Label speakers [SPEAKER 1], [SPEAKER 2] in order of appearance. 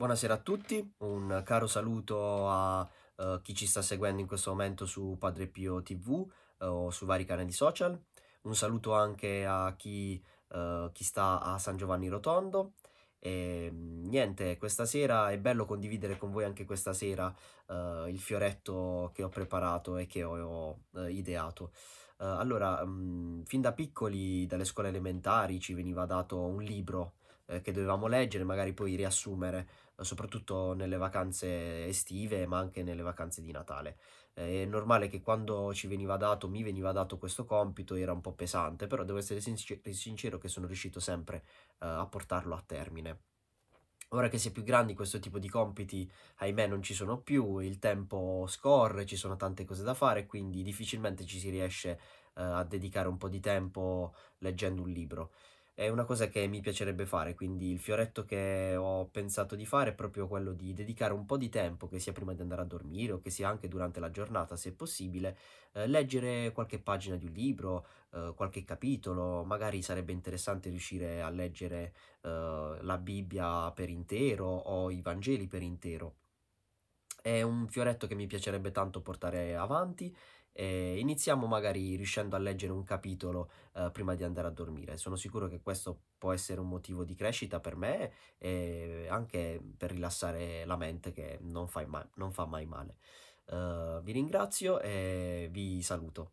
[SPEAKER 1] Buonasera a tutti, un caro saluto a uh, chi ci sta seguendo in questo momento su Padre Pio TV uh, eh, o su vari canali social. Un saluto anche a chi, uh, chi sta a San Giovanni Rotondo. E niente, questa sera è bello condividere con voi anche questa sera il fioretto che ho preparato e che ho, ideato. allora, um, fin da piccoli, dalle scuole elementari, ci veniva dato un libro eh, che dovevamo leggere, magari poi riassumere, eh, soprattutto nelle vacanze estive, ma anche nelle vacanze di Natale. Eh, è normale che quando ci veniva dato, mi veniva dato questo compito, era un po' pesante, però devo essere sincer- sincero che sono riuscito sempre a portarlo a termine. Ora che si è più grandi questo tipo di compiti, ahimè, non ci sono più, il tempo scorre, ci sono tante cose da fare, quindi difficilmente ci si riesce eh, a dedicare un po' di tempo leggendo un libro è una cosa che mi piacerebbe fare, quindi il fioretto che ho pensato di fare è proprio quello di dedicare un po' di tempo, che sia prima di andare a dormire o che sia anche durante la giornata, se possibile, eh, leggere qualche pagina di un libro, eh, qualche capitolo, magari sarebbe interessante riuscire a leggere eh, la Bibbia per intero o i Vangeli per intero. È un fioretto che mi piacerebbe tanto portare avanti e iniziamo magari riuscendo a leggere un capitolo eh, prima di andare a dormire. Sono sicuro che questo può essere un motivo di crescita per me e anche per rilassare la mente che non, non fa mai male. Uh, vi ringrazio e vi saluto.